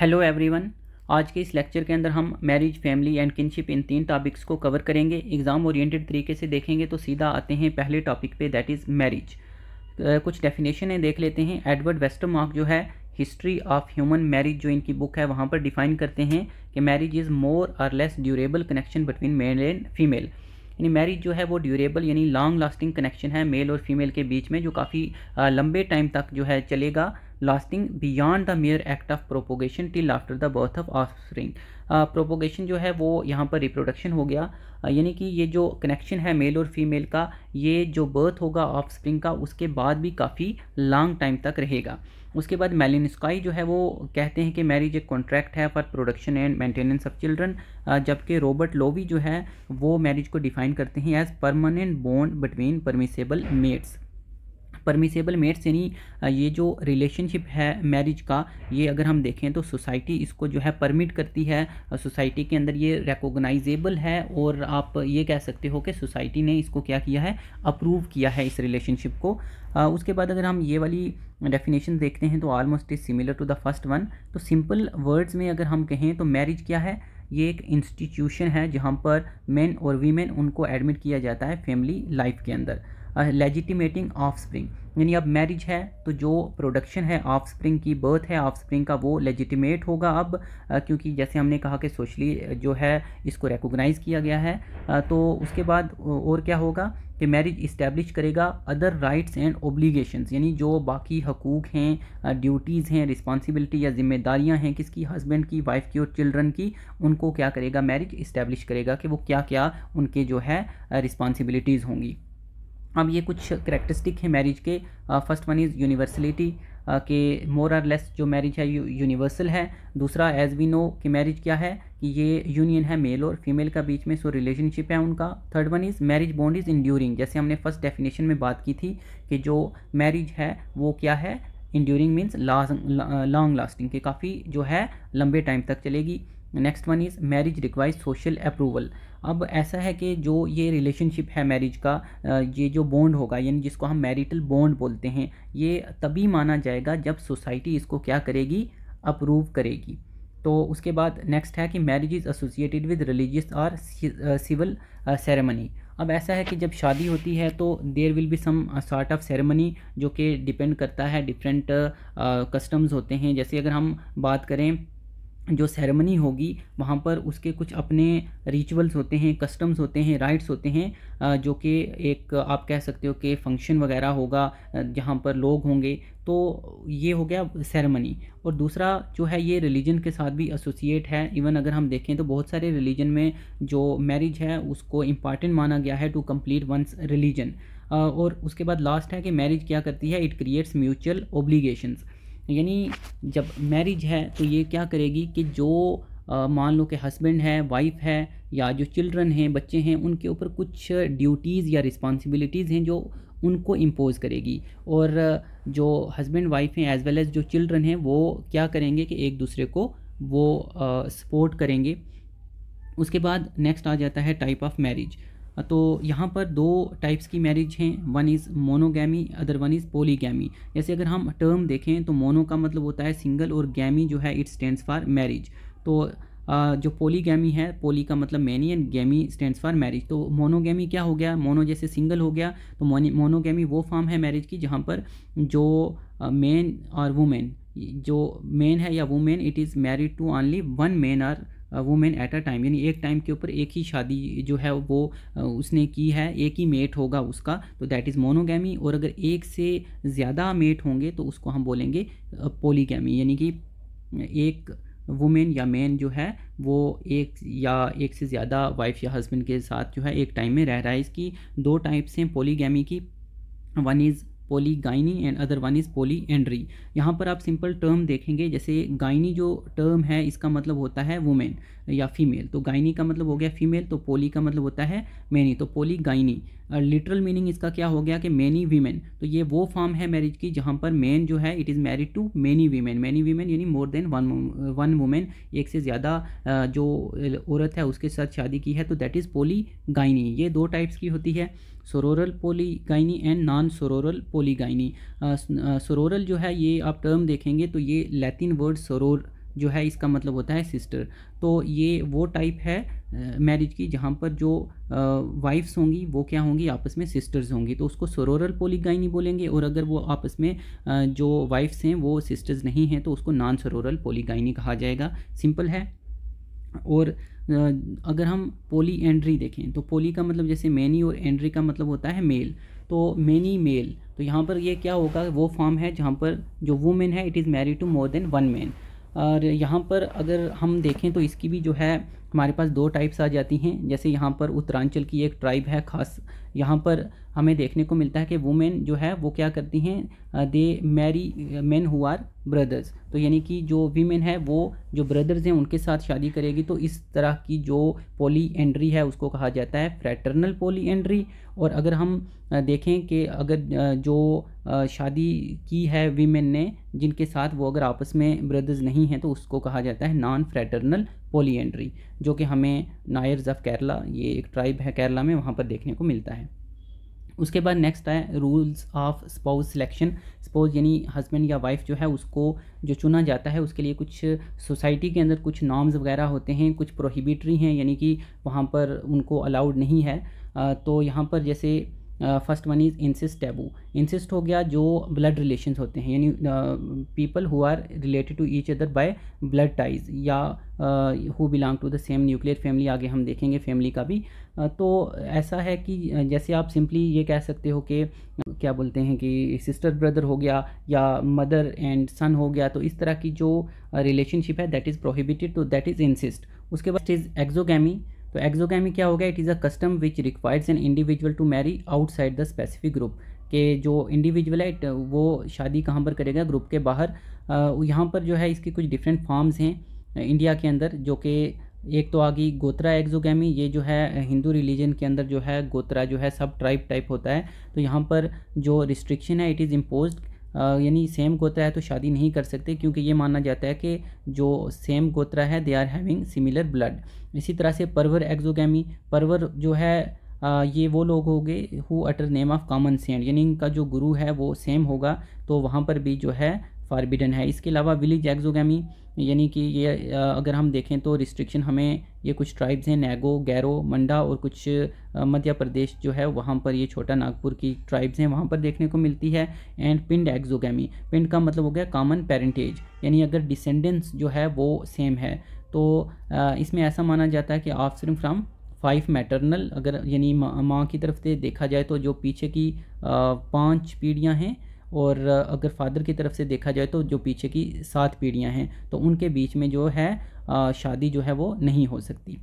hello everyone आज के इस लेक्चर के अंदर हम मैरिज फैमिली एंड किनशिप इन तीन टॉपिक्स को कवर करेंगे एग्ज़ाम ओरिएंटेड तरीके से देखेंगे तो सीधा आते हैं पहले टॉपिक पे दैट इज़ मैरिज कुछ डेफिनेशन है देख लेते हैं एडवर्ड वेस्टमार्क जो है हिस्ट्री ऑफ ह्यूमन मैरिज जो इनकी बुक है वहाँ पर डिफाइन करते हैं कि मैरिज इज़ मोर और less durable connection between male and female यानी मैरिज जो है वो ड्यूरेबल यानी लॉन्ग लास्टिंग कनेक्शन है मेल और फीमेल के बीच में जो काफ़ी लंबे टाइम तक जो है चलेगा lasting beyond the mere act of propagation till after the birth of offspring propagation जो है वो यहाँ पर रिप्रोडक्शन हो गया uh, यानी कि ये जो कनेक्शन है मेल और फीमेल का ये जो बर्थ होगा ऑफस्प्रिंग का उसके बाद भी काफ़ी लॉन्ग टाइम तक रहेगा उसके बाद मेलिनस्काई जो है वो कहते हैं कि मैरिज एक कॉन्ट्रैक्ट है for production and maintenance of children जबकि रॉबर्ट लोवी जो है वो मैरिज को डिफाइन करते हैं as permanent bond between permissible mates permissible mates यानी ये जो रिलेशनशिप है मैरिज का ये अगर हम देखें तो सोसाइटी इसको जो है परमिट करती है सोसाइटी के अंदर ये रिकोगनाइजेबल है और आप ये कह सकते हो कि सोसाइटी ने इसको क्या किया है अप्रूव किया है इस रिलेशनशिप को उसके बाद अगर हम ये वाली डेफिनेशन देखते हैं तो almost is similar to the first one तो सिंपल वर्ड्स में अगर हम कहें तो मैरिज क्या है ये एक इंस्टीट्यूशन है जहाँ पर मेन और वीमेन उनको एडमिट किया जाता है फैमिली लाइफ के अंदर लेजिटिमेटिंग ऑफ स्प्रिंग यानी अब मैरिज है तो जो प्रोडक्शन है ऑफ स्प्रिंग की बर्थ है ऑफ स्प्रिंग का वो लेजिटिमेट होगा अब क्योंकि जैसे हमने कहा कि सोशली जो है इसको रिकोगनाइज़ किया गया है तो उसके बाद और क्या होगा कि मैरिज इस्टेब्लिश करेगा अदर राइट्स एंड ओब्लीगेशंस यानी जो बाकी हकूक़ हैं ड्यूटीज़ हैं रिस्पॉन्सिबिलिटी या जिम्मेदारियां हैं किसकी हस्बैंड की वाइफ की और चिल्ड्रन की उनको क्या करेगा मैरिज इस्टेब्लिश करेगा कि वो क्या क्या उनके जो है रिस्पॉन्सिबिलिटीज़ होंगी अब ये कुछ करेक्टरिस्टिक uh, uh, है मैरिज के फर्स्ट वन इज़ यूनिवर्सलिटी के मोर आर लेस जो मैरिज है यूनिवर्सल है दूसरा एज वी नो कि मैरिज क्या है कि ये यूनियन है मेल और फीमेल का बीच में सो रिलेशनशिप है उनका third one is marriage bond is enduring जैसे हमने फर्स्ट डेफिनेशन में बात की थी कि जो मैरिज है वो क्या है इंड्यूरिंग मीन्स लॉन्ग लास्टिंग के काफ़ी जो है लंबे टाइम तक चलेगी next one is marriage requires social approval अब ऐसा है कि जो ये रिलेशनशिप है मैरिज का ये जो बॉन्ड होगा यानी जिसको हम मैरिटल बॉन्ड बोलते हैं ये तभी माना जाएगा जब सोसाइटी इसको क्या करेगी अप्रूव करेगी तो उसके बाद नेक्स्ट है कि marriage is associated with religious और सिविल सेरेमनी अब ऐसा है कि जब शादी होती है तो there will be some sort of ceremony जो कि डिपेंड करता है डिफरेंट कस्टम्स uh, होते हैं जैसे अगर हम बात करें जो सेरेमनी होगी वहाँ पर उसके कुछ अपने रिचुअल्स होते हैं कस्टम्स होते हैं राइट्स होते हैं जो कि एक आप कह सकते हो कि फंक्शन वगैरह होगा जहाँ पर लोग होंगे तो ये हो गया सेरेमनी और दूसरा जो है ये रिलीजन के साथ भी एसोसिएट है इवन अगर हम देखें तो बहुत सारे रिलीजन में जो मैरिज है उसको इम्पॉर्टेंट माना गया है टू कम्प्लीट वंस रिलीजन और उसके बाद लास्ट है कि मैरिज क्या करती है इट क्रिएट्स म्यूचुअल ओब्लीगेशंस यानी जब मैरिज है तो ये क्या करेगी कि जो मान लो कि हस्बैंड है वाइफ है या जो चिल्ड्रन हैं बच्चे हैं उनके ऊपर कुछ ड्यूटीज़ या रिस्पॉन्सिबिलिटीज़ हैं जो उनको इम्पोज़ करेगी और जो हस्बैंड वाइफ हैं एज़ वेल एज़ जो चिल्ड्रन हैं वो क्या करेंगे कि एक दूसरे को वो सपोर्ट करेंगे उसके बाद नेक्स्ट आ जाता है टाइप ऑफ मैरिज तो यहाँ पर दो टाइप्स की मैरिज हैं one is monogamy other one is polygamy जैसे अगर हम टर्म देखें तो मोनो का मतलब होता है सिंगल और गैमी जो है इट स्टैंड फॉर मैरिज तो जो पोलीगैमी है पोली का मतलब many and gamy stands for marriage तो मोनोगैमी क्या हो गया मोनो जैसे सिंगल हो गया तो मोनोगैमी वो फॉर्म है मैरिज की जहाँ पर जो मैन और वुमेन जो मैन है या women it is married to only one man or women at a time यानी एक टाइम के ऊपर एक ही शादी जो है वो उसने की है एक ही मेट होगा उसका तो दैट इज़ मोनोगैमी और अगर एक से ज़्यादा मेट होंगे तो उसको हम बोलेंगे पोलीगैमी यानी कि एक वुमेन या मैन जो है वो एक या एक से ज़्यादा वाइफ या हस्बैंड के साथ जो है एक टाइम में रह रहा है इसकी दो टाइप्स हैं पोलीगैमी की one is polygyny and other one is polyandry यहाँ पर आप सिंपल टर्म देखेंगे जैसे गाइनी जो टर्म है इसका मतलब होता है वुमेन या फीमेल तो गाइनी का मतलब हो गया फीमेल तो पोली का मतलब होता है मैनी तो पोली गाइनी और लिटरल मीनिंग इसका क्या हो गया कि मैनी वीमेन तो ये वो फॉर्म है मैरिज की जहाँ पर मैन जो है it is married to many women many women यानी more than one one women एक से ज़्यादा जो औरत है उसके साथ शादी की है तो दैट इज़ पोली गाइनी ये दो टाइप्स की होती है सोरोरल पोलीगाइनी एंड नॉन सोरोरल पोलीगाइनी सोरोरल जो है ये आप टर्म देखेंगे तो ये लैटिन वर्ड सोरोर जो है इसका मतलब होता है सिस्टर तो ये वो टाइप है मैरिज की जहाँ पर जो वाइफ्स होंगी वो क्या होंगी आपस में सिस्टर्स होंगी तो उसको सोरोरल पोलीगाइनी बोलेंगे और अगर वो आपस में जो वाइफ्स हैं वो सिस्टर्स नहीं हैं तो उसको नॉन सोरोरल पोलीगाइनी कहा जाएगा सिंपल है और अगर हम पोली एंड्री देखें तो पोली का मतलब जैसे मैनी और एंड्री का मतलब होता है मेल तो मैनी मेल तो यहाँ पर ये क्या होगा वो फॉर्म है जहाँ पर जो वुमेन है it is married to more than one man और यहाँ पर अगर हम देखें तो इसकी भी जो है हमारे पास दो टाइप्स आ जाती हैं जैसे यहाँ पर उत्तरांचल की एक ट्राइब है खास यहाँ पर हमें देखने को मिलता है कि वुमेन जो है वो क्या करती हैं they marry men who are brothers तो यानी कि जो वीमेन है वो जो ब्रदर्स हैं उनके साथ शादी करेगी तो इस तरह की जो पोली एंड्री है उसको कहा जाता है फ्रैटर्नल पोली एंड्री और अगर हम देखें कि अगर जो शादी की है वीमेन ने जिनके साथ वो अगर आपस में ब्रदर्स नहीं हैं तो उसको कहा जाता है नॉन फ्रैटर्नल पोलियंड्री जो कि हमें नायर्स ऑफ केरला ये एक ट्राइब है केरला में वहाँ पर देखने को मिलता है उसके बाद नेक्स्ट है rules of spouse selection spouse यानी हस्बैंड या वाइफ जो है उसको जो चुना जाता है उसके लिए कुछ सोसाइटी के अंदर कुछ नॉर्म्स वगैरह होते हैं कुछ प्रोहिबिटरी हैं यानी कि वहाँ पर उनको अलाउड नहीं है तो यहाँ पर जैसे first one is incest taboo incest हो गया जो ब्लड रिलेशन होते हैं यानी people who are related to each other by blood ties या who belong to the same nuclear family आगे हम देखेंगे फैमिली का भी uh, तो ऐसा है कि जैसे आप सिंपली ये कह सकते हो कि क्या बोलते हैं कि सिस्टर ब्रदर हो गया या मदर एंड सन हो गया तो इस तरह की जो रिलेशनशिप है दैट इज़ प्रोहिबिटेड तो दैट इज़ इंसिस्ट उसके बाद इज़ एक्जोगैमी तो एक्जोगैमी क्या हो गया it is a custom which requires an individual to marry outside the specific group कि जो इंडिविजुअल है वो शादी कहाँ पर करेगा ग्रुप के बाहर यहाँ पर जो है इसके कुछ डिफरेंट फॉर्म्स हैं इंडिया के अंदर जो कि एक तो आ गई गोत्रा एक्जोगैमी ये जो है हिंदू रिलीजन के अंदर जो है गोत्रा जो है सब ट्राइब टाइप होता है तो यहाँ पर जो रिस्ट्रिक्शन है इट इज़ इम्पोज यानी सेम गोत्रा है तो शादी नहीं कर सकते क्योंकि ये माना जाता है कि जो सेम गोत्रा है they are having similar blood इसी तरह से परवर एक्जोगी परवर जो है ये वो लोग होंगे who utter name of common saint यानी इनका जो गुरु है वो सेम होगा तो वहाँ पर भी जो है फारबिडन है इसके अलावा विलेज एक्जोगी यानी कि ये अगर हम देखें तो रिस्ट्रिक्शन हमें ये कुछ ट्राइब्स हैं नैगो गैरो मंडा और कुछ मध्य प्रदेश जो है वहाँ पर ये छोटा नागपुर की ट्राइब्स हैं वहाँ पर देखने को मिलती है एंड पिंड एक्जोगैमी पिंड का मतलब हो गया कॉमन पेरेंटेज यानी अगर डिसेंडेंस जो है वो सेम है तो इसमें ऐसा माना जाता है कि ऑफस्प्रिंग फ्राम फाइव मैटरनल अगर यानी माँ मा की तरफ से देखा जाए तो जो पीछे की पाँच पीढ़ियाँ हैं और अगर फादर की तरफ से देखा जाए तो जो पीछे की सात पीढ़ियाँ हैं तो उनके बीच में जो है शादी जो है वो नहीं हो सकती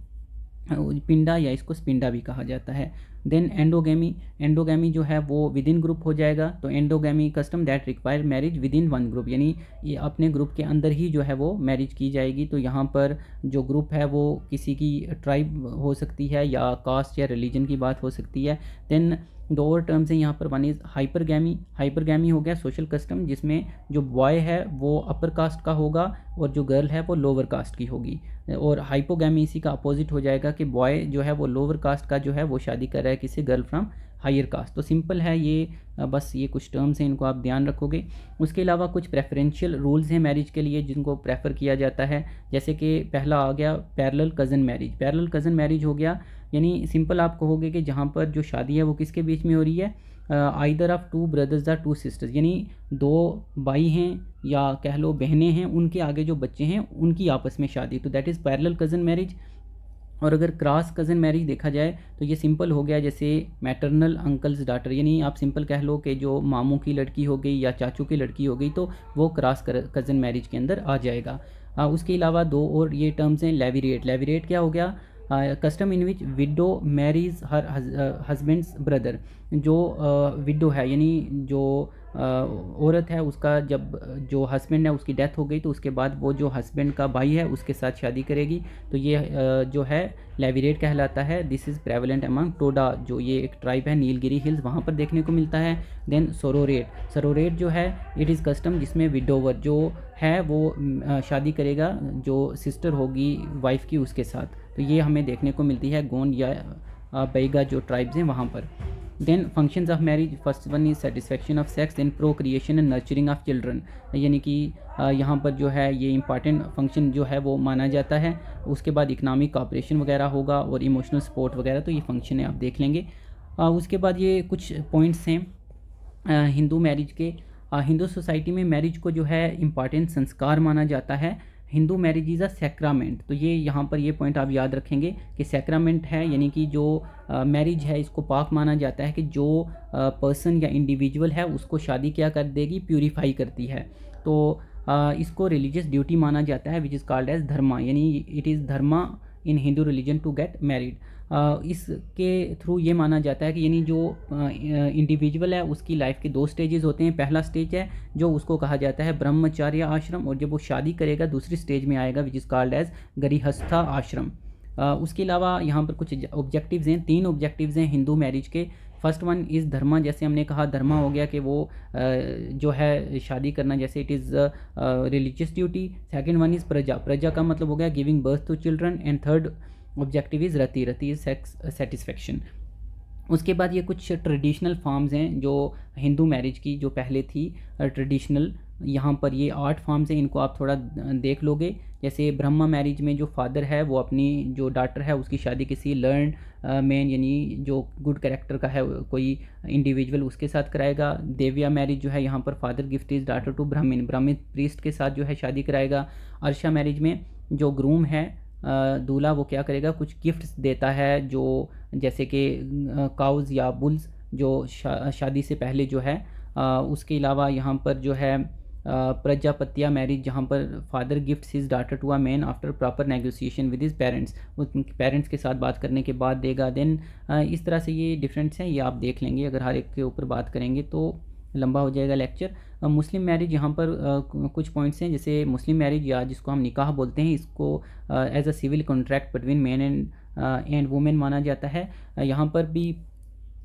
पिंडा या इसको स्पिंडा भी कहा जाता है देन एंडोगेमी एंडोगेमी जो है वो विद इन ग्रुप हो जाएगा तो endogamy custom that require marriage within one group यानी ये अपने ग्रुप के अंदर ही जो है वो मैरिज की जाएगी तो यहाँ पर जो ग्रुप है वो किसी की ट्राइब हो सकती है या कास्ट या रिलीजन की बात हो सकती है देन दो और टर्म्स हैं यहाँ पर वन इज़ हाइपरगैमी हाइपरगैमी हो गया सोशल कस्टम जिसमें जो बॉय है वो अपर कास्ट का होगा और जो गर्ल है वो लोअर कास्ट की होगी और हाइपोगैमी इसी का अपोजिट हो जाएगा कि बॉय जो है वो लोअर कास्ट का जो है वो शादी कर रहा है किसी गर्ल फ्रॉम हायर कास्ट तो सिंपल है ये बस ये कुछ टर्म्स हैं इनको आप ध्यान रखोगे उसके अलावा कुछ प्रेफरेंशियल रूल्स हैं मैरिज के लिए जिनको प्रेफर किया जाता है जैसे कि पहला आ गया parallel cousin marriage parallel cousin marriage हो गया यानी सिंपल आप कहोगे कि जहाँ पर जो शादी है वो किसके बीच में हो रही है either of two brothers or two sisters यानी दो भाई हैं या कह लो बहनें हैं उनके आगे जो बच्चे हैं उनकी आपस में शादी तो that is parallel cousin marriage और अगर क्रॉस कज़न मैरिज देखा जाए तो ये सिंपल हो गया जैसे मैटरनल अंकल्स डाटर यानी आप सिंपल कह लो कि जो मामू की लड़की हो गई या चाचू की लड़की हो गई तो वो क्रॉस कज़न मैरिज के अंदर आ जाएगा आ, उसके अलावा दो और ये टर्म्स हैं लेवीरेट लेवीरेट क्या हो गया custom in which widow marries her husband's brother जो विडो है यानी जो औरत है उसका जब जो हस्बैंड है उसकी डेथ हो गई तो उसके बाद वो जो हस्बैंड का भाई है उसके साथ शादी करेगी तो ये जो है लेविरेट कहलाता है this is prevalent among Toda जो ये एक ट्राइब है नीलगिरी हिल्स वहाँ पर देखने को मिलता है देन सरोरेट सरोरेट जो है इट इज़ कस्टम जिसमें विडोवर जो है वो शादी करेगा जो सिस्टर होगी वाइफ की उसके साथ तो ये हमें देखने को मिलती है गोंड या बेगा जो ट्राइब्स हैं वहाँ पर then functions of marriage first one is satisfaction of sex then procreation and nurturing of children यानी कि यहाँ पर जो है ये इंपॉर्टेंट फंक्शन जो है वो माना जाता है उसके बाद इकनॉमिक कॉपरेशन वगैरह होगा और इमोशनल सपोर्ट वगैरह तो ये फंक्शन है आप देख लेंगे उसके बाद ये कुछ पॉइंट्स हैं हिंदू मैरिज के हिंदू सोसाइटी में मैरिज को जो है इम्पॉर्टेंट संस्कार माना जाता है Hindu marriage is a sacrament तो ये यहाँ पर ये पॉइंट आप याद रखेंगे कि सैक्रामेंट है यानी कि जो मैरिज है इसको पाक माना जाता है कि जो पर्सन या इंडिविजुअल है उसको शादी क्या कर देगी प्योरीफाई करती है तो आ, इसको रिलीजियस ड्यूटी माना जाता है which is called as dharma यानी it is dharma in Hindu religion to get married इसके थ्रू ये माना जाता है कि यानी जो इंडिविजुअल है उसकी लाइफ के दो स्टेजेस होते हैं पहला स्टेज है जो उसको कहा जाता है ब्रह्मचार्य आश्रम और जब वो शादी करेगा दूसरी स्टेज में आएगा which is called as grihastha ashram उसके अलावा यहाँ पर कुछ ऑब्जेक्टिव्स हैं तीन ऑब्जेक्टिव्स हैं हिंदू मैरिज के फर्स्ट वन इज़ धर्मा जैसे हमने कहा धर्मा हो गया कि वो जो है शादी करना जैसे it is religious duty second one is praja praja का मतलब हो गया giving birth to children and third objective is rati rati is sex satisfaction उसके बाद ये कुछ ट्रेडिशनल फॉर्म्स हैं जो हिंदू मैरिज की जो पहले थी ट्रेडिशनल uh, यहाँ पर ये आर्ट फॉर्म्स हैं इनको आप थोड़ा uh, देख लोगे जैसे ब्रह्मा मैरिज में जो फादर है वो अपनी जो डाटर है उसकी शादी किसी लर्न मैन uh, यानी जो गुड करेक्टर का है कोई इंडिविजुअल उसके साथ कराएगा देविया मैरिज जो है यहाँ पर father gift is daughter to Brahmin Brahmin priest के साथ जो है शादी कराएगा अर्शा मैरिज में जो ग्रूम है दूल्हा वो क्या करेगा कुछ गिफ्ट देता है जो जैसे कि काउज़ या बुल्स जो शा, शादी से पहले जो है उसके अलावा यहाँ पर जो है प्रजापतिया मैरिज जहाँ पर father gift his daughter to a man after proper negotiation with his parents उनके पेरेंट्स के साथ बात करने के बाद देगा देन इस तरह से ये डिफरेंट्स हैं ये आप देख लेंगे अगर हर एक के ऊपर बात करेंगे तो लंबा हो जाएगा लेक्चर मुस्लिम मैरिज यहाँ पर कुछ पॉइंट्स हैं जैसे मुस्लिम मैरिज या जिसको हम निकाह बोलते हैं इसको as a civil contract between man and and women माना जाता है यहाँ पर भी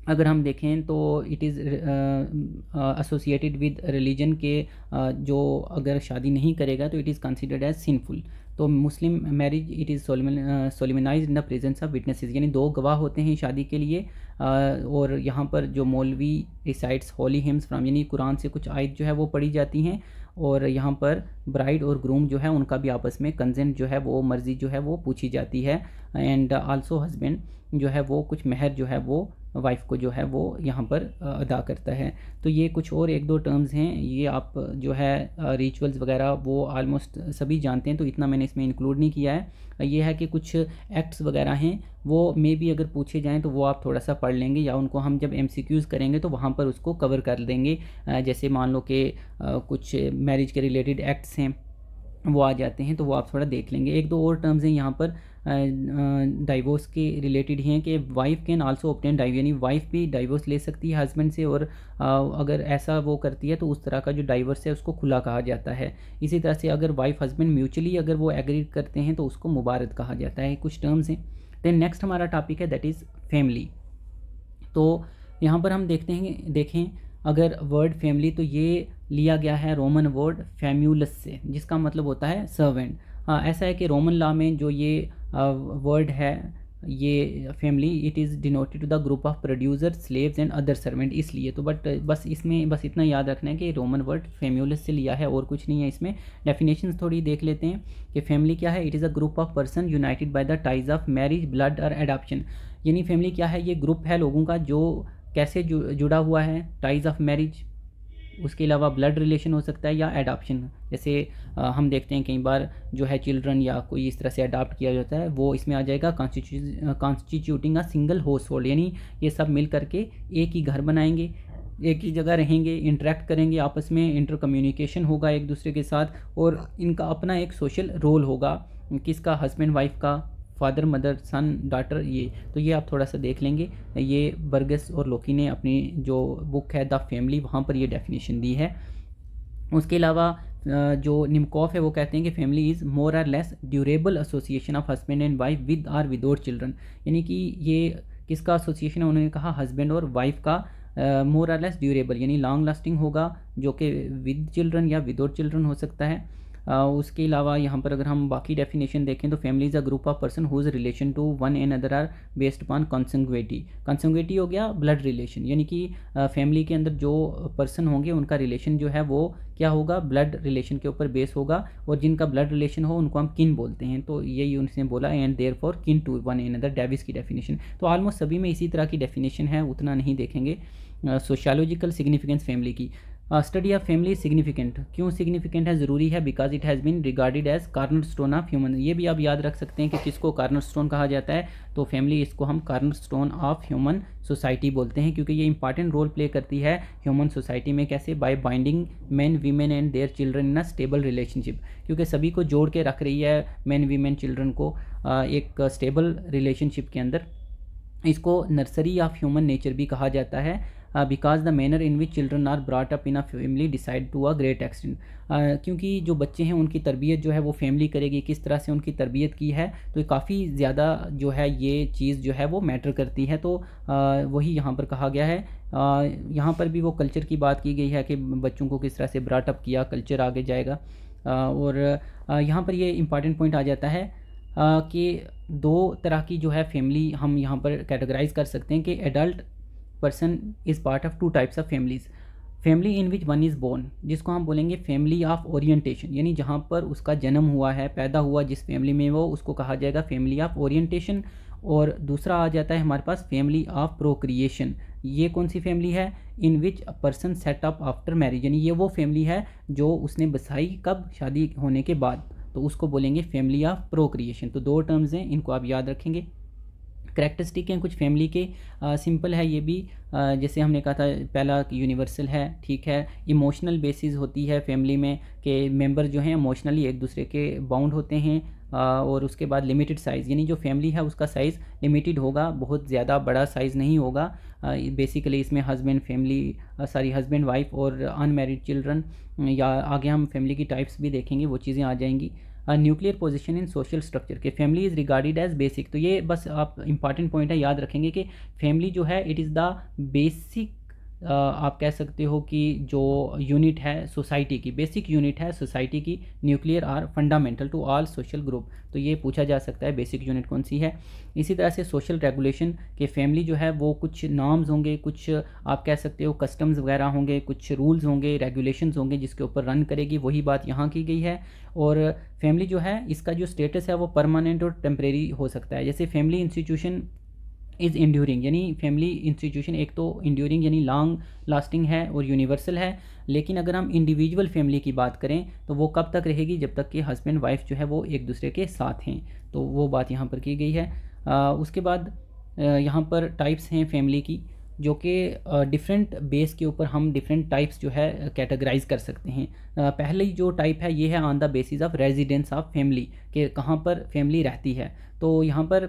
अगर हम देखें तो it is associated with religion के uh, जो अगर शादी नहीं करेगा तो it is considered as sinful तो Muslim marriage it is solemnize in the presence of witnesses यानी दो गवाह होते हैं शादी के लिए और यहाँ पर जो मौलवी रिसाइट्स होली हिम्स फ्राम यानी कुरान से कुछ आयत जो है वो पढ़ी जाती हैं और यहाँ पर ब्राइड और ग्रूम जो है उनका भी आपस में कंजेंट जो है वो मर्ज़ी जो है वो पूछी जाती है एंड आल्सो हस्बैंड जो है वो कुछ महर जो है वो वाइफ को जो है वो यहाँ पर अदा करता है तो ये कुछ और एक दो टर्म्स हैं ये आप जो है रिचुअल्स वगैरह वो आलमोस्ट सभी जानते हैं तो इतना मैंने इसमें इंक्लूड नहीं किया है ये है कि कुछ एक्ट्स वगैरह हैं वो मे भी अगर पूछे जाएँ तो वो आप थोड़ा सा पढ़ लेंगे या उनको हम जब एम करेंगे तो वहाँ पर उसको कवर कर देंगे जैसे मान लो कि कुछ मैरिज के रिलेटेड एक्ट्स हैं वो आ जाते हैं तो वो आप थोड़ा देख लेंगे एक दो और टर्म्स हैं यहाँ पर डाइवोर्स के रिलेटेड ही हैं कि वाइफ कैन आल्सो ऑप्टेन डाइव यानी वाइफ भी डाइवोर्स ले सकती है हस्बैंड से और अगर ऐसा वो करती है तो उस तरह का जो डाइवोर्स है उसको खुला कहा जाता है इसी तरह से अगर वाइफ हस्बैंड म्यूचुअली अगर वो एग्री करते हैं तो उसको मुबारक कहा जाता है कुछ टर्म्स हैं देन नेक्स्ट हमारा टॉपिक है दैट इज़ फैमिली तो यहाँ पर हम देखते हैं देखें अगर वर्ड फैमिली तो ये लिया गया है रोमन वर्ड फैम्यूलस से जिसका मतलब होता है सर्वेंट हाँ ऐसा है कि रोमन लॉ में जो ये वर्ड है ये family it is denoted to the group of producer slaves and other servant इसलिए तो बट बस इसमें बस इतना याद रखना है कि रोमन वर्ड फेम्यूलस से लिया है और कुछ नहीं है इसमें डेफिनेशन थोड़ी देख लेते हैं कि फैमिली क्या है it is a group of person united by the ties of marriage blood और एडाप्शन यानी फैमिली क्या है ये ग्रुप है लोगों का जो कैसे जुड़ा हुआ है टाइज ऑफ मैरिज उसके अलावा ब्लड रिलेशन हो सकता है या एडाप्शन जैसे हम देखते हैं कई बार जो है चिल्ड्रन या कोई इस तरह से अडाप्ट किया जाता है वो इसमें आ जाएगा constituting a single household यानी ये सब मिल करके एक ही घर बनाएंगे एक ही जगह रहेंगे इंटरेक्ट करेंगे आपस में इंटर कम्युनिकेशन होगा एक दूसरे के साथ और इनका अपना एक सोशल रोल होगा किसका हस्बैंड वाइफ का फादर मदर सन डॉटर ये तो ये आप थोड़ा सा देख लेंगे ये बर्गस और लोकी ने अपनी जो बुक है द फैमिली वहाँ पर ये डेफिनेशन दी है उसके अलावा जो निमकॉफ है वो कहते हैं कि family is more or less durable association of husband and wife with or without children यानी कि ये किसका एसोसिएशन है उन्होंने कहा हस्बैंड और वाइफ का मोर आर लेस ड्यूरेबल यानी लॉन्ग लास्टिंग होगा जो कि विद चिल्ड्रन या विदाउट चिल्ड्रन हो सकता है उसके अलावा यहाँ पर अगर हम बाकी डेफिनेशन देखें तो family is a group of person whose relation to one and other are based upon consanguinity consanguinity हो गया ब्लड रिलेशन यानी कि फैमिली के अंदर जो पर्सन होंगे उनका रिलेशन जो है वो क्या होगा ब्लड रिलेशन के ऊपर बेस होगा और जिनका ब्लड रिलेशन हो उनको हम किन बोलते हैं तो यही उनसे बोला and therefore kin to one and other Davis की डेफिनेशन तो ऑलमोस्ट सभी में इसी तरह की डेफिनेशन है उतना नहीं देखेंगे सोशियोलॉजिकल सिग्निफिकेंस फैमिली की स्टडी ऑफ फैमिली सिग्निफिकेंट क्यों सिग्निफिकेंट है ज़रूरी है because it has been regarded as cornerstone of human ये भी आप याद रख सकते हैं कि किसको कार्नर स्टोन कहा जाता है तो फैमिली इसको हम cornerstone of human society बोलते हैं क्योंकि ये इंपॉर्टेंट रोल प्ले करती है ह्यूमन सोसाइटी में कैसे by binding man women and their children in a stable relationship क्योंकि सभी को जोड़ के रख रही है मैन वीमेन चिल्ड्रन को एक स्टेबल रिलेशनशिप के अंदर इसको नर्सरी ऑफ ह्यूमन नेचर भी कहा जाता है because the manner in which children are brought up in a family decide to a great extent क्योंकि जो बच्चे हैं उनकी तरबियत जो है वो फैमिली करेगी किस तरह से उनकी तरबियत की है तो काफ़ी ज़्यादा जो है ये चीज़ जो है वो मैटर करती है तो uh, वही यहाँ पर कहा गया है uh, यहाँ पर भी वो कल्चर की बात की गई है कि बच्चों को किस तरह से ब्राटअप अप किया कल्चर आगे जाएगा uh, और यहाँ पर ये इम्पॉर्टेंट पॉइंट आ जाता है कि दो तरह की जो है फैमिली हम यहाँ पर कैटेगराइज कर सकते हैं कि adult person is part of two types of families family in which one is born जिसको हम बोलेंगे फैमिली ऑफ ओरिएंटेशन यानी जहाँ पर उसका जन्म हुआ है पैदा हुआ जिस फैमिली में वो उसको कहा जाएगा फैमिली ऑफ ओरिएंटेशन और दूसरा आ जाता है हमारे पास फैमिली ऑफ प्रोक्रिएशन ये कौन सी फैमिली है in which a person set up after marriage यानी ये वो फैमिली है जो उसने बसाई कब शादी होने के बाद तो उसको बोलेंगे फैमिली ऑफ प्रोक्रिएशन तो दो टर्म्स हैं इनको आप याद रखेंगे करैक्टरिस्टिक हैं कुछ फैमिली के सिंपल है ये भी आ, जैसे हमने कहा था पहला यूनिवर्सल है ठीक है इमोशनल बेसिस होती है फैमिली में कि मेंबर जो हैं इमोशनली एक दूसरे के बाउंड होते हैं और उसके बाद लिमिटेड साइज़ यानी जो फैमिली है उसका साइज़ लिमिटेड होगा बहुत ज़्यादा बड़ा साइज़ नहीं होगा बेसिकली इसमें husband family sorry husband wife और अनमेरिड चिल्ड्रन या आगे हम फैमिली की टाइप्स भी देखेंगे वो चीज़ें आ जाएंगी nuclear position in social structure के family is regarded as basic तो ये बस आप इंपॉर्टेंट पॉइंट है याद रखेंगे कि फैमिली जो है इट इज़ द बेसिक आप कह सकते हो कि जो यूनिट है सोसाइटी की बेसिक यूनिट है सोसाइटी की nuclear or fundamental to all social group तो ये पूछा जा सकता है बेसिक यूनिट कौन सी है इसी तरह से सोशल रेगुलेशन के फैमिली जो है वो कुछ नॉर्म्स होंगे कुछ आप कह सकते हो कस्टम्स वगैरह होंगे कुछ रूल्स होंगे रेगुलेशन होंगे जिसके ऊपर रन करेगी वही बात यहाँ की गई है और फैमिली जो है इसका जो स्टेटस है वो परमानेंट और टेम्प्रेरी हो सकता है जैसे फैमिली इंस्टीट्यूशन इज़ इंड्यूरिंग यानी फैमिली इंस्टीट्यूशन एक तो इंड्यूरिंग यानी लॉन्ग लास्टिंग है और यूनिवर्सल है लेकिन अगर हम इंडिविजुअल फैमिली की बात करें तो वो कब तक रहेगी जब तक कि हस्बैंड वाइफ जो है वो एक दूसरे के साथ हैं तो वो बात यहाँ पर की गई है आ, उसके बाद यहाँ पर टाइप्स हैं फैमिली की जो कि डिफरेंट बेस के ऊपर हम डिफरेंट टाइप्स जो है कैटेगराइज कर सकते हैं पहली जो टाइप है ये है on the basis of residence of family कि कहाँ पर फैमिली रहती है तो यहाँ पर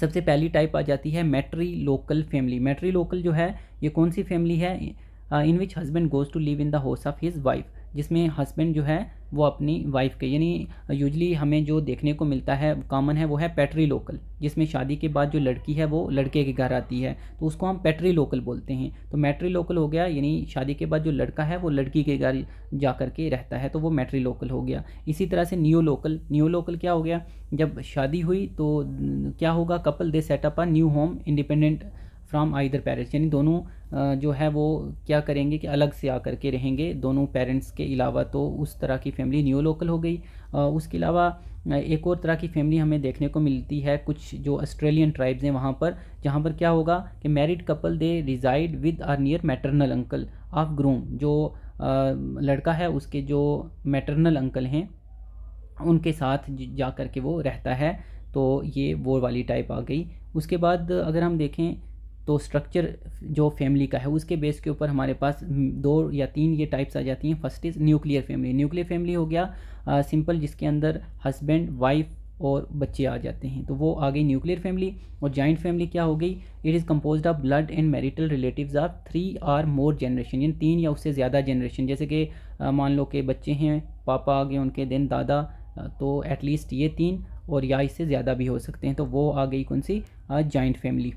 सबसे पहली टाइप आ जाती है matrilocal family matrilocal जो है ये कौन सी फैमिली है in which husband goes to live in the house of his wife जिसमें हस्बैंड जो है वो अपनी वाइफ के यानी यूजली हमें जो देखने को मिलता है कॉमन है वो है पैटरी लोकल जिसमें शादी के बाद जो लड़की है वो लड़के के घर आती है तो उसको हम पैटरी लोकल बोलते हैं तो मैट्री लोकल हो गया यानी शादी के बाद जो लड़का है वो लड़की के घर जा कर के रहता है तो वो मैट्री लोकल हो गया इसी तरह से न्यू लोकल न्यू लोकल क्या हो गया जब शादी हुई तो क्या होगा couple they set up a new home independent from either parents यानी दोनों जो है वो क्या करेंगे कि अलग से आकर के रहेंगे दोनों पेरेंट्स के अलावा तो उस तरह की फैमिली न्यू लोकल हो गई उसके अलावा एक और तरह की फैमिली हमें देखने को मिलती है कुछ जो ऑस्ट्रेलियन ट्राइब्स हैं वहाँ पर जहाँ पर क्या होगा कि married couple they reside with or near maternal uncle of groom जो लड़का है उसके जो मैटरनल अंकल हैं उनके साथ जा कर के वो रहता है तो ये वो वाली टाइप आ गई उसके बाद अगर हम देखें तो स्ट्रक्चर जो फैमिली का है उसके बेस के ऊपर हमारे पास दो या तीन ये टाइप्स आ जाती हैं first is nuclear family nuclear family हो गया आ, सिंपल जिसके अंदर हस्बैंड वाइफ और बच्चे आ जाते हैं तो वो आ गई न्यूक्लियर फैमिली और जॉइंट फैमिली क्या हो गई it is compose of blood and marital relatives of three or more generation यानी तीन या उससे ज़्यादा जनरेशन जैसे कि मान लो कि बच्चे हैं पापा आ गए उनके दिन दादा तो एटलीस्ट ये तीन और या इससे ज़्यादा भी हो सकते हैं तो वो आ गई कौन सी जॉइंट फैमिली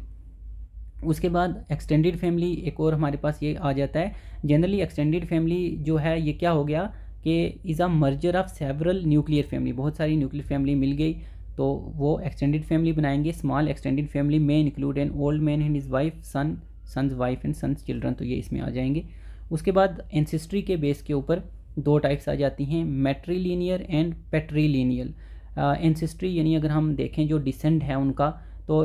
उसके बाद एक्सटेंडेड फैमिली एक और हमारे पास ये आ जाता है जनरली एक्सटेंडेड फैमिली जो है ये क्या हो गया कि is a merger of several nuclear family बहुत सारी न्यूक्लियर फैमिली मिल गई तो वो एक्सटेंडेड फैमिली बनाएंगे small extended family may include an old man and is wife son sons wife and sons children तो ये इसमें आ जाएंगे उसके बाद एनसिस्ट्री के बेस के ऊपर दो टाइप्स आ जाती हैं मेट्रीलिनियर एंड पेट्रीलिनियल एनसिस्ट्री यानी अगर हम देखें जो डिसेंड है उनका तो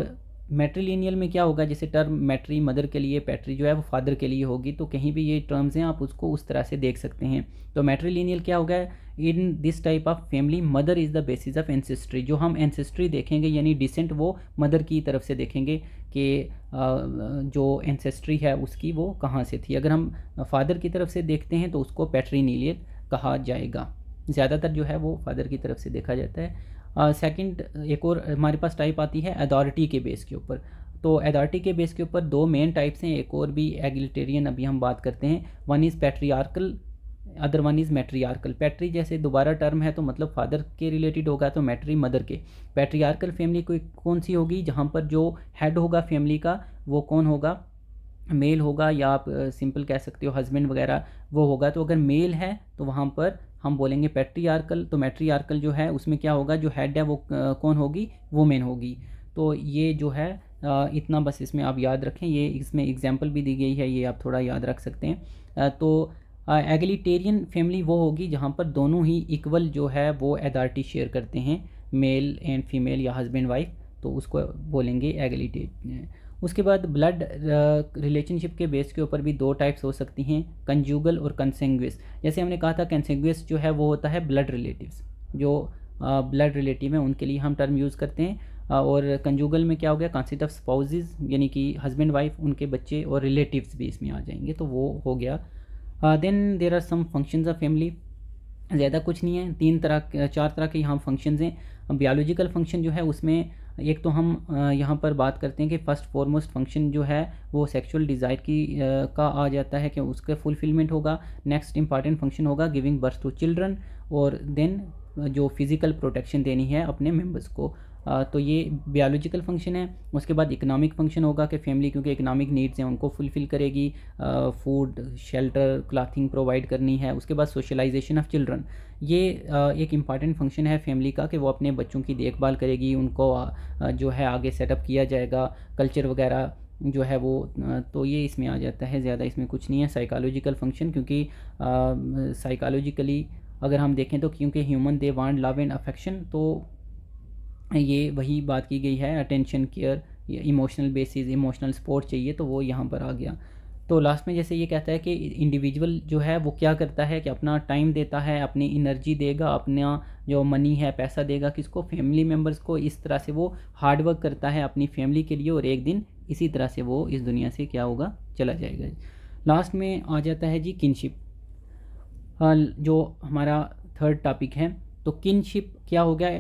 मेट्रीलिनियल में क्या होगा जैसे टर्म मैट्री मदर के लिए पैट्री जो है वो फादर के लिए होगी तो कहीं भी ये टर्म्स हैं आप उसको उस तरह से देख सकते हैं तो मेट्रीलिनियल क्या होगा in this type of family mother is the basis of ancestry जो हम एंसेस्ट्री देखेंगे यानी डिसेंट वो मदर की तरफ से देखेंगे कि जो एंसेस्ट्री है उसकी वो कहाँ से थी अगर हम फादर की तरफ से देखते हैं तो उसको पैट्रीनियल कहा जाएगा ज़्यादातर जो है वो फादर की तरफ से देखा जाता है सेकंड एक और हमारे पास टाइप आती है अथॉरिटी के बेस के ऊपर तो अथॉरिटी के बेस के ऊपर दो मेन टाइप्स हैं एक और भी एगिलिटेरियन अभी हम बात करते हैं one is patriarchal other one is matriarchal patri जैसे दोबारा टर्म है तो मतलब फादर के रिलेटेड होगा तो मैट्री मदर के पैट्रियार्कल फैमिली कोई कौन सी होगी जहाँ पर जो हेड होगा फैमिली का वो कौन होगा मेल होगा या आप सिंपल कह सकते हो हस्बैंड वगैरह वो होगा तो अगर मेल है तो वहाँ पर हम बोलेंगे आर्कल तो आर्कल जो है उसमें क्या होगा जो हेड है वो कौन होगी वोमेन होगी तो ये जो है इतना बस इसमें आप याद रखें ये इसमें एग्जाम्पल भी दी गई है ये आप थोड़ा याद रख सकते हैं तो एगलीटेरियन फैमिली वो होगी जहाँ पर दोनों ही इक्वल जो है वो अदार्टी शेयर करते हैं मेल एंड फीमेल या हस्बैंड वाइफ तो उसको बोलेंगे एगलीटे उसके बाद ब्लड रिलेशनशिप uh, के बेस के ऊपर भी दो टाइप्स हो सकती हैं कंजूगल और कंसेंग्विस जैसे हमने कहा था कंसेंग्विस जो है वो होता है ब्लड रिलेटिव्स जो ब्लड uh, रिलेटिव हैं उनके लिए हम टर्म यूज़ करते हैं uh, और कंजूगल में क्या हो गया कॉन्सेप्ट ऑफ स्पाउजेज यानी कि हस्बैंड वाइफ उनके बच्चे और रिलेटिव्स भी इसमें आ जाएंगे तो वो हो गया then there are some functions of family ज़्यादा कुछ नहीं है तीन तरह चार तरह के यहाँ फंक्शंस हैं बायोलॉजिकल फंक्शन जो है उसमें एक तो हम यहाँ पर बात करते हैं कि फ़र्स्ट फॉरमोस्ट फंक्शन जो है वो सेक्सुअल डिज़ायर की का आ जाता है कि उसका फुलफिलमेंट होगा नेक्स्ट इंपॉर्टेंट फंक्शन होगा गिविंग बर्थ टू चिल्ड्रन और देन जो फिज़िकल प्रोटेक्शन देनी है अपने मेम्बर्स को तो ये बियोलॉजिकल फंक्शन है उसके बाद इकनॉमिक फंक्शन होगा कि फैमिली क्योंकि इकनॉमिक नीड्स हैं उनको फुलफ़िल करेगी फूड शेल्टर क्लाथिंग प्रोवाइड करनी है उसके बाद सोशलाइजेशन ऑफ चिल्ड्रन ये आ, एक इम्पॉर्टेंट फंक्शन है फैमिली का कि वो अपने बच्चों की देखभाल करेगी उनको आ, जो है आगे सेटअप किया जाएगा कल्चर वगैरह जो है वो तो ये इसमें आ जाता है ज़्यादा इसमें कुछ नहीं है साइकोलॉजिकल फंक्शन क्योंकि साइकोलॉजिकली अगर हम देखें तो क्योंकि human they want love and affection तो ये वही बात की गई है attention care emotional basis emotional support चाहिए तो वो यहाँ पर आ गया तो लास्ट में जैसे ये कहता है कि इंडिविजुअल जो है वो क्या करता है कि अपना टाइम देता है अपनी एनर्जी देगा अपना जो मनी है पैसा देगा किसको फैमिली मेम्बर्स को इस तरह से वो हार्डवर्क करता है अपनी फैमिली के लिए और एक दिन इसी तरह से वो इस दुनिया से क्या होगा चला जाएगा लास्ट में आ जाता है जी किनशिप जो हमारा थर्ड टॉपिक है तो किनशिप क्या हो गया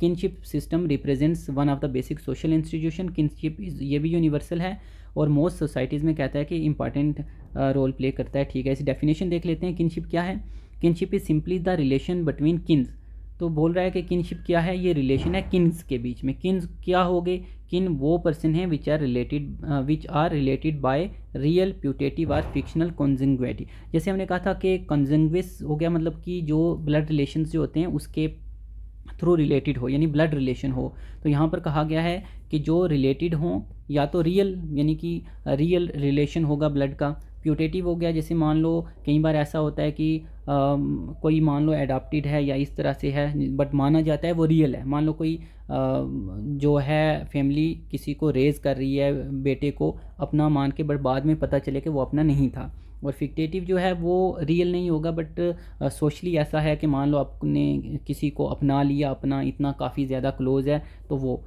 kinship system represents one of the basic social institution kinship ये भी यूनिवर्सल है और मोस्ट सोसाइटीज़ में कहता है कि इंपॉर्टेंट रोल प्ले करता है ठीक है इसे डेफिनेशन देख लेते हैं किनशिप क्या है kinship is simply the relation between kins तो बोल रहा है कि किनशिप क्या है ये रिलेशन है किन्स के बीच में किन्स क्या हो गए किन वो पर्सन हैं which are related which are related by real putative or fictional consanguinity जैसे हमने कहा था कि कॉन्जंगविस हो गया मतलब कि जो ब्लड रिलेशन जो होते हैं उसके थ्रू रिलेटेड हो यानी ब्लड रिलेशन हो तो यहाँ पर कहा गया है कि जो रिलेटेड हों या तो रियल यानी कि रियल रिलेशन होगा ब्लड का प्यूटेटिव हो गया जैसे मान लो कई बार ऐसा होता है कि आ, कोई मान लो एडाप्टिड है या इस तरह से है बट माना जाता है वो रियल है मान लो कोई आ, जो है फैमिली किसी को रेज़ कर रही है बेटे को अपना मान के बट बाद में पता चले कि वो अपना नहीं था और फिक्टेटिव जो है वो रियल नहीं होगा बट सोशली ऐसा है कि मान लो आपने किसी को अपना लिया अपना इतना काफ़ी ज़्यादा क्लोज़ है तो वो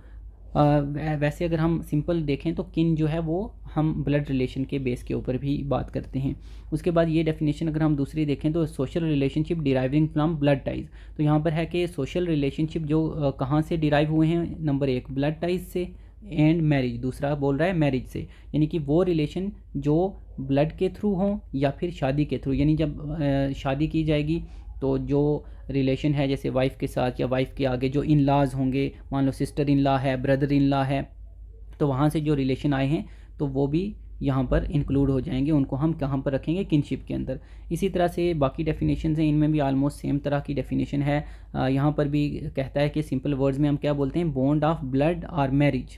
आ, वैसे अगर हम सिंपल देखें तो किन जो है वो हम ब्लड रिलेशन के बेस के ऊपर भी बात करते हैं उसके बाद ये डेफिनेशन अगर हम दूसरी देखें तो social relationship deriving from blood ties तो यहाँ पर है कि सोशल रिलेशनशिप जो कहाँ से डिराइव हुए हैं नंबर एक ब्लड टाइज से एंड मैरिज दूसरा बोल रहा है मैरिज से यानी कि वो रिलेशन जो ब्लड के थ्रू हों या फिर शादी के थ्रू यानी जब शादी की जाएगी तो जो रिलेशन है जैसे वाइफ़ के साथ या वाइफ़ के आगे जो इन लाज होंगे मान लो सिस्टर इन लॉ है ब्रदर इन लॉ है तो वहाँ से जो रिलेशन आए हैं तो वो भी यहाँ पर इंक्लूड हो जाएंगे उनको हम कहाँ पर रखेंगे किनशिप के अंदर इसी तरह से बाकी डेफिनेशन हैं इनमें भी आलमोस्ट सेम तरह की डेफिनेशन है यहाँ पर भी कहता है कि सिंपल वर्ड्स में हम क्या बोलते हैं बॉन्ड ऑफ ब्लड और मैरिज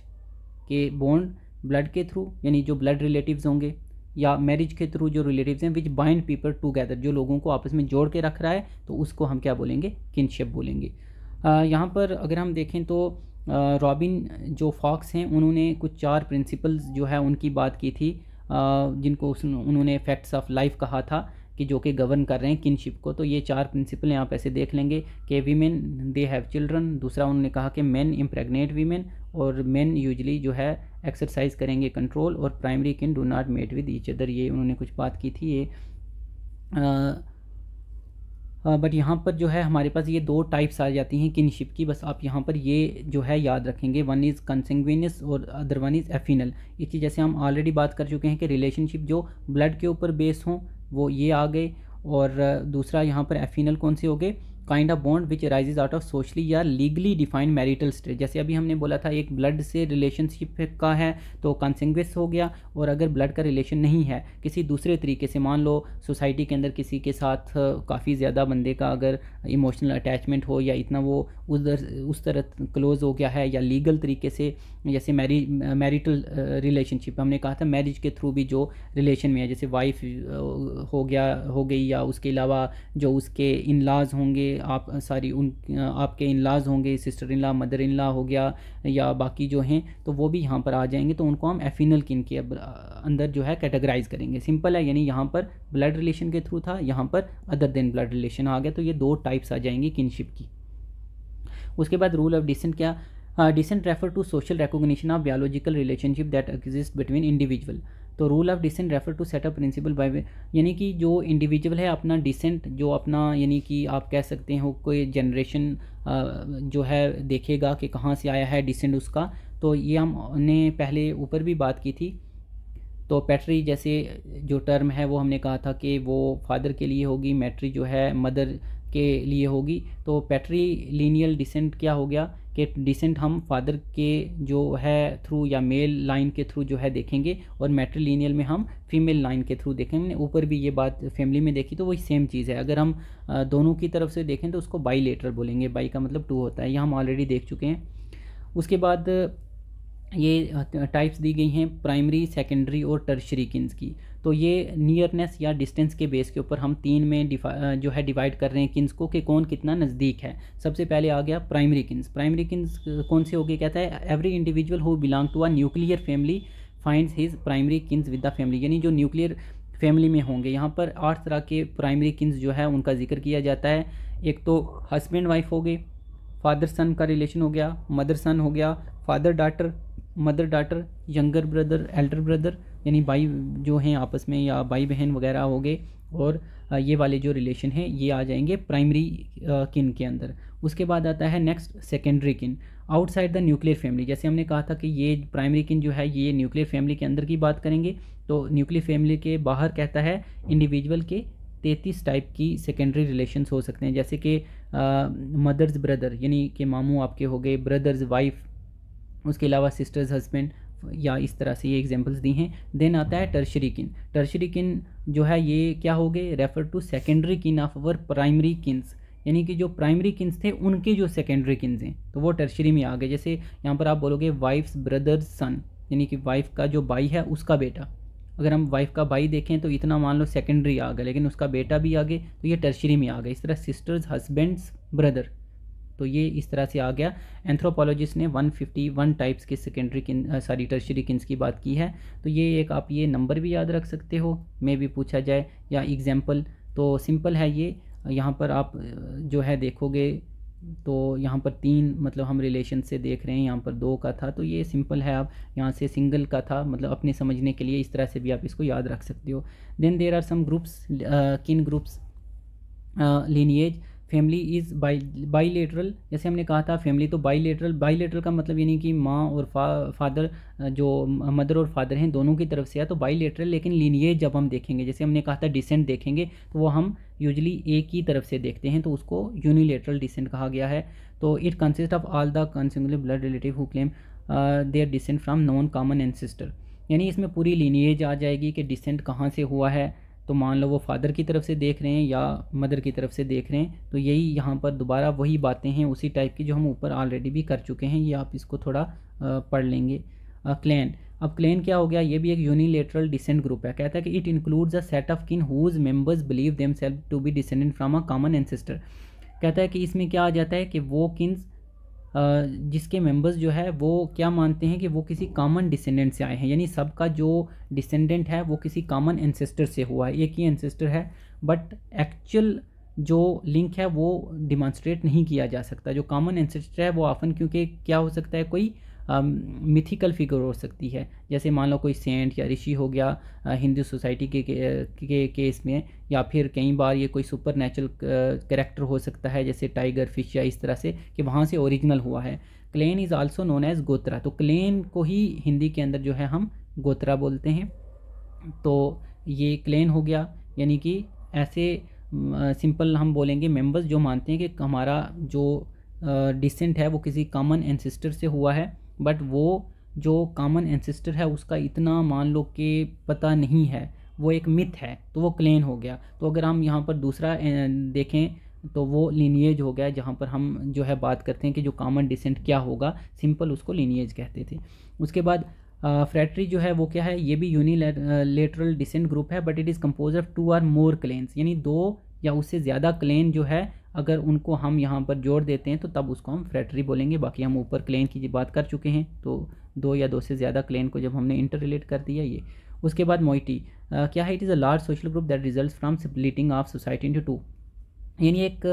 के बॉन्ड ब्लड के थ्रू यानी जो ब्लड रिलेटिव्स होंगे या मैरिज के थ्रू जो रिलेटिव्स हैं विच बाइंड पीपल टूगेदर जो लोगों को आपस में जोड़ के रख रहा है तो उसको हम क्या बोलेंगे किनशिप बोलेंगे यहाँ पर अगर हम देखें तो रॉबिन जो फॉक्स हैं उन्होंने कुछ चार प्रिंसिपल्स जो है उनकी बात की थी जिनको उस उन्होंने फैक्ट्स ऑफ लाइफ कहा था कि जो कि गवर्न कर रहे हैं किनशिप को तो ये चार प्रिंसिपल आप ऐसे देख लेंगे कि वीमेन दे हैव चिल्ड्रन दूसरा उन्होंने कहा कि मेन इम्प्रेगनेट वीमेन और मेन यूजली जो है एक्सरसाइज करेंगे कंट्रोल और primary kin do not mate with each other ये उन्होंने कुछ बात की थी ये बट यहाँ पर जो है हमारे पास ये दो टाइप्स आ जाती हैं किनशिप की बस आप यहाँ पर ये जो है याद रखेंगे वन इज़ कंसंग्विनियस और अदर वन इज़ एफिनल चीज़ जैसे हम ऑलरेडी बात कर चुके हैं कि रिलेशनशिप जो ब्लड के ऊपर बेस हों वो ये आ गए और दूसरा यहाँ पर एफिनल कौन से हो गए kind of bond which arises out of socially या लीगली डिफाइंड मैरिटल स्टेट जैसे अभी हमने बोला था एक ब्लड से रिलेशनशिप का है तो कंसिंगस हो गया और अगर ब्लड का रिलेशन नहीं है किसी दूसरे तरीके से मान लो सोसाइटी के अंदर किसी के साथ काफ़ी ज़्यादा बंदे का अगर इमोशनल अटैचमेंट हो या इतना वो उधर उस तरह क्लोज हो गया है या लीगल तरीके से जैसे मैरिज मैरिटल रिलेशनशिप हमने कहा था मैरिज के थ्रू भी जो रिलेशन में है जैसे वाइफ हो गया हो गई या उसके अलावा जो उसके इन लाज होंगे आप सारी उन आपके इन लाज होंगे sister in La mother in ला हो गया या बाकी जो हैं तो वो भी यहाँ पर आ जाएंगे तो उनको हम एफिनल किन के अंदर जो है कैटेगराइज करेंगे सिंपल है यानी यहाँ पर ब्लड रिलेशन के थ्रू था यहाँ पर अदर देन ब्लड रिलेशन आ गया तो ये दो टाइप्स आ जाएंगी किनशिप की उसके बाद रूल ऑफ डिसेंट क्या descent refer to social recognition of biological relationship that exist between individual तो rule of descent refer to set of principle by यानी कि जो इंडिविजुअल है अपना डिसेंट जो अपना यानी कि आप कह सकते हो कोई जनरेशन जो है देखेगा कि कहाँ से आया है डिसेंट उसका तो ये हमने पहले ऊपर भी बात की थी तो पैटरी जैसे जो टर्म है वो हमने कहा था कि वो फादर के लिए होगी मैट्री जो है मदर के लिए होगी तो पैटरी लीनियल डिसेंट क्या हो गया कि डिसेंट हम फादर के जो है थ्रू या मेल लाइन के थ्रू जो है देखेंगे और मेट्रीलिनियल में हम फीमेल लाइन के थ्रू देखेंगे ऊपर भी ये बात फैमिली में देखी तो वही सेम चीज़ है अगर हम दोनों की तरफ से देखें तो उसको बाई लेटर बोलेंगे बाई का मतलब टू होता है यह हम ऑलरेडी देख चुके हैं उसके बाद ये टाइप्स दी गई हैं प्राइमरी सेकेंडरी और टर्शरी किन्स की तो ये नियरनेस या डिस्टेंस के बेस के ऊपर हम तीन में जो है डिवाइड कर रहे हैं किन्स को कि कौन कितना नज़दीक है सबसे पहले आ गया प्राइमरी किन्स प्राइमरी किन्स कौन से हो गए कहता है every individual who belong to a nuclear family finds his primary kins with the family यानी जो न्यूक्लियर फैमिली में होंगे यहाँ पर आठ तरह के प्राइमरी किन्स जो है उनका जिक्र किया जाता है एक तो हस्बैंड वाइफ हो गए फादर सन का रिलेशन हो गया मदर सन हो गया father daughter mother daughter younger brother elder brother यानी भाई जो हैं आपस में या भाई बहन वगैरह हो गए और ये वाले जो रिलेशन हैं ये आ जाएंगे प्राइमरी किन के अंदर उसके बाद आता है next secondary kin outside the nuclear family जैसे हमने कहा था कि ये प्राइमरी किन जो है ये न्यूक्लियर फैमिली के अंदर की बात करेंगे तो न्यूक्लियर फैमिली के बाहर कहता है इंडिविजुअल के तैतीस टाइप की सेकेंडरी रिलेशंस हो सकते हैं जैसे कि मदर्स ब्रदर यानी कि मामू आपके हो गए ब्रदर्स वाइफ़ उसके अलावा सिस्टर्स हस्बैंड या इस तरह से ये एग्जांपल्स दी हैं देन आता है टर्शरी किन टर्शरी किन जो है ये क्या हो गए refer to secondary kin of our primary kins यानी कि जो प्राइमरी किन्स थे उनके जो सेकेंडरी किन्स हैं तो वो टर्शरी में आ गए जैसे यहाँ पर आप बोलोगे वाइफ्स ब्रदर्स सन यानी कि वाइफ का जो भाई है उसका बेटा अगर हम वाइफ का भाई देखें तो इतना मान लो सेकेंडरी आ गया लेकिन उसका बेटा भी आ गए तो ये टर्शरी में आ गए इस तरह सिस्टर्स हस्बैंड्स ब्रदर तो ये इस तरह से आ गया एंथ्रोपोलॉजिस्ट ने 151 टाइप्स के सेकेंडरी किन सॉरी टर्शरी किन्स की बात की है तो ये एक आप ये नंबर भी याद रख सकते हो मे भी पूछा जाए या एग्जाम्पल तो सिंपल है ये यहाँ पर आप जो है देखोगे तो यहाँ पर तीन मतलब हम रिलेशन से देख रहे हैं यहाँ पर दो का था तो ये सिंपल है आप यहाँ से सिंगल का था मतलब अपने समझने के लिए इस तरह से भी आप इसको याद रख सकते हो then there are some groups kin groups lineage family is bi bilateral जैसे हमने कहा था फैमिली तो बाईलेटरल बाईलेटरल का मतलब यानी कि माँ और फा, फादर जो मदर और फादर हैं दोनों की तरफ से है तो बाईलेटरल लेकिन लीनिएज जब हम देखेंगे जैसे हमने कहा था डिसेंट देखेंगे तो वो हम यूजली एक ही तरफ से देखते हैं तो उसको यूनिलेटरल डिसेंट कहा गया है तो it consist of all the consanguineal blood relative who claim their descent from known common ancestor यानी इसमें पूरी लीनिएज आ जाएगी कि डिसेंट कहाँ से हुआ है तो मान लो वो फादर की तरफ से देख रहे हैं या मदर की तरफ से देख रहे हैं तो यही यहाँ पर दोबारा वही बातें हैं उसी टाइप की जो हम ऊपर ऑलरेडी भी कर चुके हैं ये आप इसको थोड़ा पढ़ लेंगे क्लैन अब क्लैन क्या हो गया ये भी एक यूनिलेटरल डिसेंट ग्रुप है कहता है कि it includes a set of kin whose members believe themselves to be descendant from a common ancestor कहता है कि इसमें क्या आ जाता है कि वो किन्स जिसके मेंबर्स जो है वो क्या मानते हैं कि वो किसी कॉमन डिसेंडेंट से आए हैं यानी सबका जो डिसेंडेंट है वो किसी कॉमन एनसेस्टर से हुआ है एक ही एनसेस्टर है बट एक्चुअल जो लिंक है वो डिमॉन्स्ट्रेट नहीं किया जा सकता जो कॉमन एनसेस्टर है वो आफन क्योंकि क्या हो सकता है कोई मिथिकल फिगर हो सकती है जैसे मान लो कोई सेंट या ऋषि हो गया हिंदू सोसाइटी के, के, के केस में या फिर कई बार ये कोई सुपर नेचुरल करेक्टर हो सकता है जैसे टाइगर फिश या इस तरह से कि वहाँ से ओरिजिनल हुआ है clan is also known as gotra तो क्लेन को ही हिंदी के अंदर जो है हम गोत्रा बोलते हैं तो ये क्लेन हो गया यानी कि ऐसे सिंपल हम बोलेंगे मेंबर्स जो मानते हैं कि हमारा जो डिसेंट है वो किसी कॉमन एनसिस्टर से हुआ है बट वो जो कॉमन एंसेस्टर है उसका इतना मान लो कि पता नहीं है वो एक मिथ है तो वो क्लेन हो गया तो अगर हम यहाँ पर दूसरा देखें तो वो लिनिएज हो गया जहाँ पर हम जो है बात करते हैं कि जो कॉमन डिसेंट क्या होगा सिंपल उसको लिनिएज कहते थे उसके बाद फ्रैटरी जो है वो क्या है ये भी यूनिलेटरल डिसेंट ग्रुप है but it is compose of two or more clans यानी दो या उससे ज़्यादा क्लेन जो है अगर उनको हम यहाँ पर जोड़ देते हैं तो तब उसको हम फ्रेटरी बोलेंगे बाकी हम ऊपर क्लेन की बात कर चुके हैं तो दो या दो से ज़्यादा क्लेन को जब हमने इंटर रिलेट कर दिया ये उसके बाद मोइटी क्या है it is a large social group that result from splitting of society into two यानी एक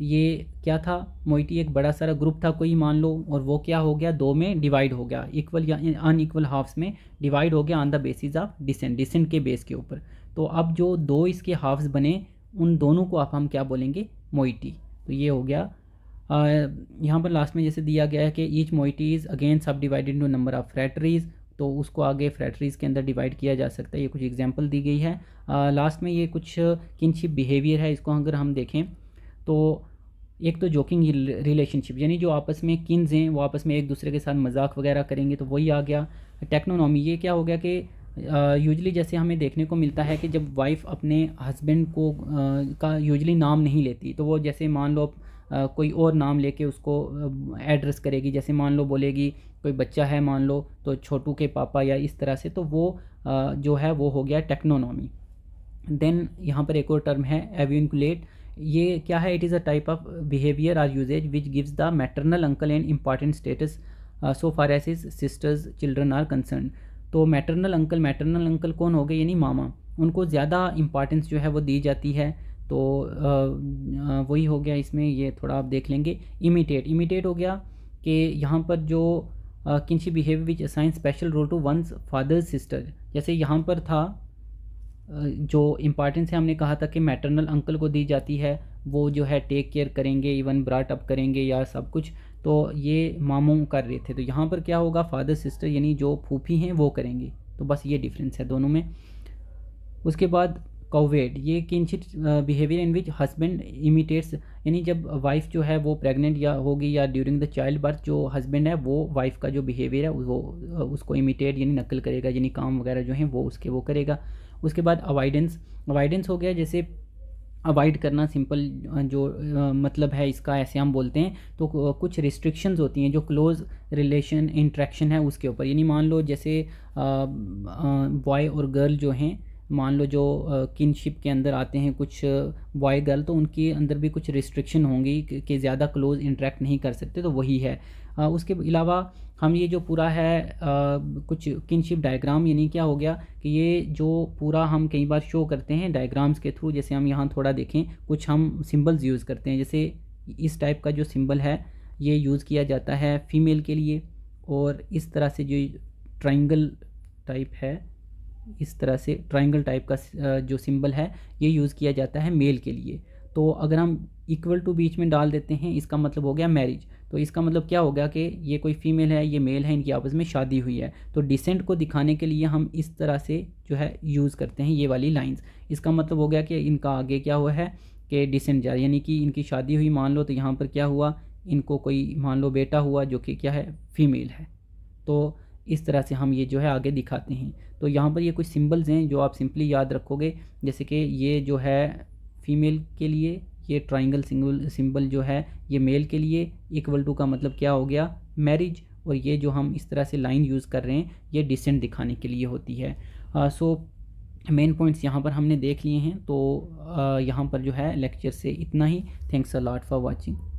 ये क्या था मोइटी एक बड़ा सारा ग्रुप था कोई मान लो और वो क्या हो गया दो में डिवाइड हो गया इक्वल या अन इक्वल हाफ्स में डिवाइड हो गया on the basis of descent descent के बेस के ऊपर तो अब जो दो इसके हाफ्स बने उन दोनों को आप हम क्या बोलेंगे मोइटी तो ये हो गया यहाँ पर लास्ट में जैसे दिया गया है कि each moiety is again subdivided into number of phratries तो उसको आगे फ्रैटरीज़ के अंदर डिवाइड किया जा सकता है ये कुछ एग्जाम्पल दी गई है लास्ट में ये कुछ किनशिप बिहेवियर है इसको अगर हम देखें तो एक तो जोकिंग रिलेशनशिप यानी जो आपस में किन्स हैं वो आपस में एक दूसरे के साथ मजाक वगैरह करेंगे तो वही आ गया टेक्नोनॉमी ये क्या हो गया कि यूजली जैसे हमें देखने को मिलता है कि जब वाइफ अपने हस्बैंड को का यूजली नाम नहीं लेती तो वो जैसे मान लो कोई और नाम लेके उसको एड्रेस करेगी जैसे मान लो बोलेगी कोई बच्चा है मान लो तो छोटू के पापा या इस तरह से तो वो जो है वो हो गया टेक्नोनॉमी देन यहाँ पर एक और टर्म है एव्यूनकुलेट ये क्या है it is a type of behaviour or usages which gives the maternal uncle and important status so far as his sister's children are concern तो मैटरनल अंकल मैटरनल अंकल कौन हो गए यानी मामा उनको ज़्यादा इम्पॉर्टेंस जो है वो दी जाती है तो वही हो गया इसमें ये थोड़ा आप देख लेंगे इमिटेट इमिटेट हो गया कि यहाँ पर जो kinship behave which assign special role to one's father's sister जैसे यहाँ पर था जो इम्पॉर्टेंस है हमने कहा था कि मैटरनल अंकल को दी जाती है वो जो है टेक केयर करेंगे इवन ब्राट अप करेंगे या सब कुछ तो ये मामू कर रहे थे तो यहाँ पर क्या होगा फादर सिस्टर यानी जो फूफी हैं वो करेंगी तो बस ये डिफरेंस है दोनों में उसके बाद कोवेड ये kinship behaviour in which husband imitates यानी जब वाइफ जो है वो प्रेग्नेंट या होगी या ड्यूरिंग द चाइल्ड बर्थ जो हस्बैंड है वो वाइफ का जो बिहेवियर है वो उसको इमिटेट यानी नकल करेगा यानी काम वगैरह जो है वो उसके वो करेगा उसके बाद अवॉइडेंस अवॉइडेंस हो गया जैसे अवॉइड करना सिंपल जो मतलब है इसका ऐसे हम बोलते हैं तो कुछ रिस्ट्रिक्शंस होती हैं जो क्लोज रिलेशन इंट्रैक्शन है उसके ऊपर यानी मान लो जैसे बॉय और गर्ल जो हैं मान लो जो किनशिप के अंदर आते हैं कुछ बॉय गर्ल तो उनके अंदर भी कुछ रिस्ट्रिक्शन होंगी कि ज़्यादा क्लोज इंट्रैक्ट नहीं कर सकते तो वही है उसके अलावा हम ये जो पूरा है आ, कुछ किनशिप डायग्राम यानी क्या हो गया कि ये जो पूरा हम कई बार शो करते हैं डायग्राम्स के थ्रू जैसे हम यहाँ थोड़ा देखें कुछ हम सिंबल्स यूज़ करते हैं जैसे इस टाइप का जो सिंबल है ये यूज़ किया जाता है फीमेल के लिए और इस तरह से जो ट्राइंगल टाइप है इस तरह से ट्राइंगल टाइप का जो सिंबल है ये यूज़ किया जाता है मेल के लिए तो अगर हम इक्वल टू बीच में डाल देते हैं इसका मतलब हो गया मैरिज तो इसका मतलब क्या हो गया कि ये कोई फीमेल है ये मेल है इनकी आपस में शादी हुई है तो डिसेंट को दिखाने के लिए हम इस तरह से जो है यूज़ करते हैं ये वाली लाइंस इसका मतलब हो गया कि इनका आगे क्या हुआ है कि डिसेंट जा यानी कि इनकी शादी हुई मान लो तो यहाँ पर क्या हुआ इनको कोई मान लो बेटा हुआ जो कि क्या है फीमेल है तो इस तरह से हम ये जो है आगे दिखाते हैं तो यहाँ पर ये कुछ सिंबल्स हैं जो आप सिंपली याद रखोगे जैसे कि ये जो है फीमेल के लिए ये ट्राइंगल सिंगल सिंबल जो है ये मेल के लिए इक्वल टू का मतलब क्या हो गया मैरिज और ये जो हम इस तरह से लाइन यूज़ कर रहे हैं ये डिसेंट दिखाने के लिए होती है सो मेन पॉइंट्स यहाँ पर हमने देख लिए हैं तो uh, यहाँ पर जो है लेक्चर से इतना ही thanks a lot for watching